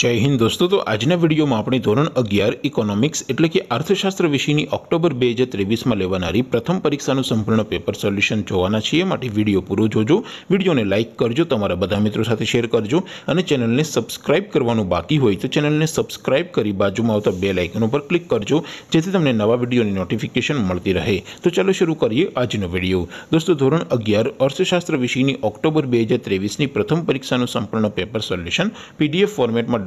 जय हिंद दोस्तों तो आज ने वीडियो में आपणी ધોરણ 11 ઇકોનોમિક્સ એટલે કે અર્થશાસ્ત્ર વિષયની ઓક્ટોબર 2023 માં લેવાનારી પ્રથમ પરીક્ષાનું સંપૂર્ણ પેપર સોલ્યુશન જોવાના છે માટે વિડિયો પૂરો જોજો વિડિયોને લાઈક કરજો તમારા બધા મિત્રો સાથે શેર કરજો અને ચેનલને સબ્સ્ક્રાઇબ કરવાનું બાકી હોય તો ચેનલને સબ્સ્ક્રાઇબ કરી બાજુમાં આવતા બેલ આઇકન ઉપર ક્લિક કરજો જેથી તમને નવા વિડિયોની નોટિફિકેશન મળતી રહે તો ચાલો શરુ કરીએ આજનો વિડિયો दोस्तों ધોરણ 11 અર્થશાસ્ત્ર વિષયની ઓક્ટોબર 2023 ની પ્રથમ પરીક્ષાનું સંપૂર્ણ પેપર સોલ્યુશન PDF ફોર્મેટમાં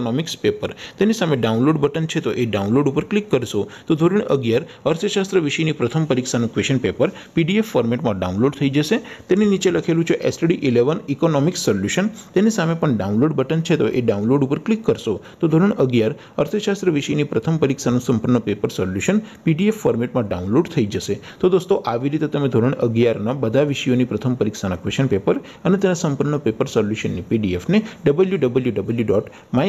इकोनॉमिक्स पेपर તેની સામે ડાઉનલોડ બટન છે તો એ ડાઉનલોડ ઉપર ક્લિક કરશો તો ધોરણ 11 અર્થશાસ્ત્ર વિષયની પ્રથમ પરીક્ષાનું ક્વેશ્ચન પેપર પીડીએફ ફોર્મેટમાં ડાઉનલોડ થઈ જશે તેની નીચે લખેલું છે STD 11 ઇકોનોમિક્સ સોલ્યુશન તેની સામે પણ ડાઉનલોડ બટન છે તો એ ડાઉનલોડ ઉપર ક્લિક કરશો તો ધોરણ 11 અર્થશાસ્ત્ર વિષયની પ્રથમ પરીક્ષાનું સંપૂર્ણ પેપર સોલ્યુશન પીડીએફ ફોર્મેટમાં ડાઉનલોડ થઈ જશે તો દોસ્તો આવી રીતે તમે ધોરણ 11 ના બધા વિષયોની પ્રથમ પરીક્ષાના ક્વેશ્ચન પેપર અને તેના સંપૂર્ણ પેપર સોલ્યુશનની પીડીએફ ને www.my